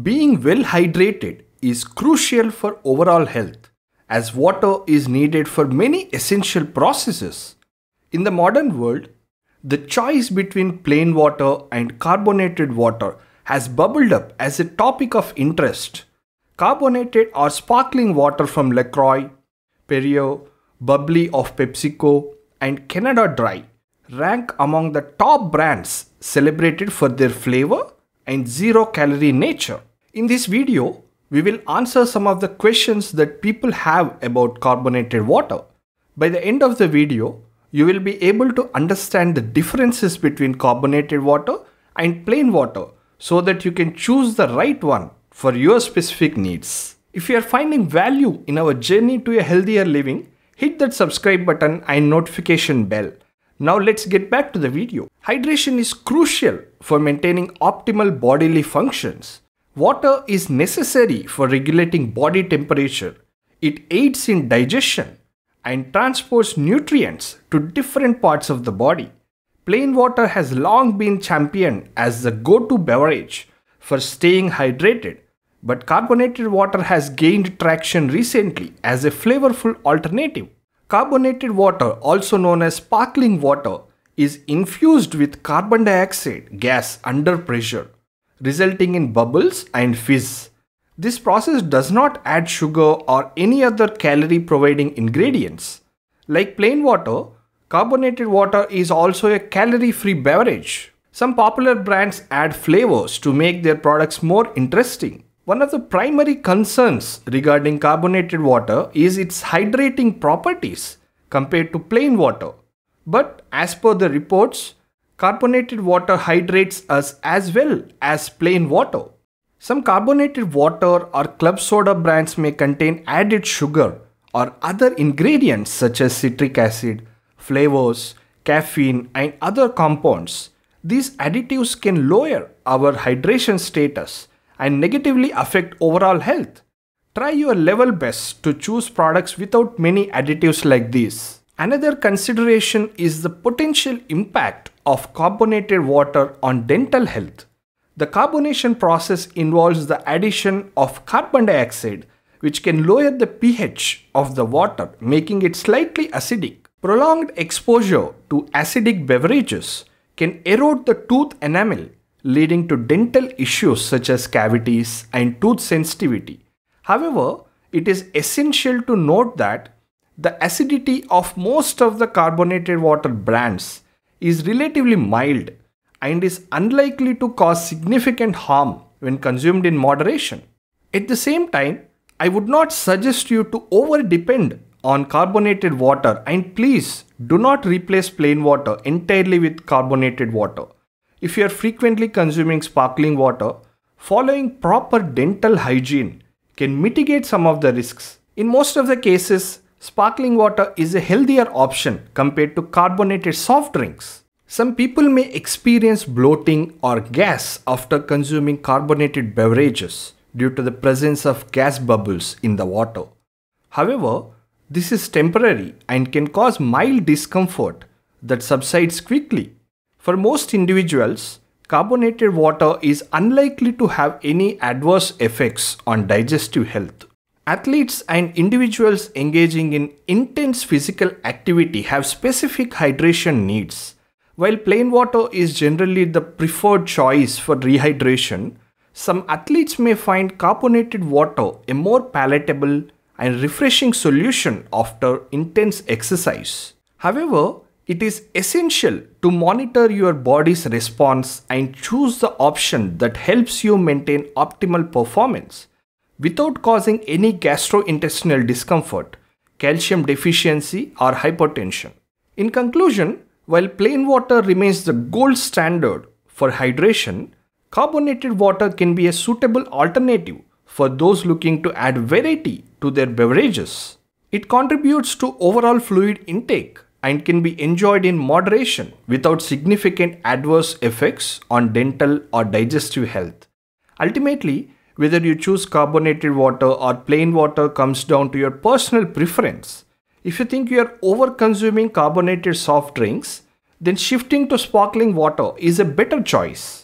Being well hydrated is crucial for overall health, as water is needed for many essential processes. In the modern world, the choice between plain water and carbonated water has bubbled up as a topic of interest. Carbonated or sparkling water from LaCroix, Perrier, Bubbly of PepsiCo, and Canada Dry rank among the top brands celebrated for their flavor and zero calorie nature. In this video, we will answer some of the questions that people have about carbonated water. By the end of the video, you will be able to understand the differences between carbonated water and plain water so that you can choose the right one for your specific needs. If you are finding value in our journey to a healthier living, hit that subscribe button and notification bell now let's get back to the video. Hydration is crucial for maintaining optimal bodily functions. Water is necessary for regulating body temperature. It aids in digestion and transports nutrients to different parts of the body. Plain water has long been championed as the go-to beverage for staying hydrated, but carbonated water has gained traction recently as a flavorful alternative. Carbonated water, also known as sparkling water, is infused with carbon dioxide gas under pressure, resulting in bubbles and fizz. This process does not add sugar or any other calorie providing ingredients. Like plain water, carbonated water is also a calorie free beverage. Some popular brands add flavors to make their products more interesting. One of the primary concerns regarding carbonated water is its hydrating properties compared to plain water. But as per the reports, carbonated water hydrates us as well as plain water. Some carbonated water or club soda brands may contain added sugar or other ingredients such as citric acid, flavors, caffeine, and other compounds. These additives can lower our hydration status and negatively affect overall health. Try your level best to choose products without many additives like these. Another consideration is the potential impact of carbonated water on dental health. The carbonation process involves the addition of carbon dioxide, which can lower the pH of the water, making it slightly acidic. Prolonged exposure to acidic beverages can erode the tooth enamel leading to dental issues such as cavities and tooth sensitivity. However, it is essential to note that the acidity of most of the carbonated water brands is relatively mild and is unlikely to cause significant harm when consumed in moderation. At the same time, I would not suggest you to over depend on carbonated water and please do not replace plain water entirely with carbonated water. If you are frequently consuming sparkling water, following proper dental hygiene can mitigate some of the risks. In most of the cases, sparkling water is a healthier option compared to carbonated soft drinks. Some people may experience bloating or gas after consuming carbonated beverages due to the presence of gas bubbles in the water. However, this is temporary and can cause mild discomfort that subsides quickly. For most individuals, carbonated water is unlikely to have any adverse effects on digestive health. Athletes and individuals engaging in intense physical activity have specific hydration needs. While plain water is generally the preferred choice for rehydration, some athletes may find carbonated water a more palatable and refreshing solution after intense exercise. However, it is essential to monitor your body's response and choose the option that helps you maintain optimal performance without causing any gastrointestinal discomfort, calcium deficiency, or hypertension. In conclusion, while plain water remains the gold standard for hydration, carbonated water can be a suitable alternative for those looking to add variety to their beverages. It contributes to overall fluid intake and can be enjoyed in moderation without significant adverse effects on dental or digestive health. Ultimately, whether you choose carbonated water or plain water comes down to your personal preference. If you think you are over consuming carbonated soft drinks, then shifting to sparkling water is a better choice.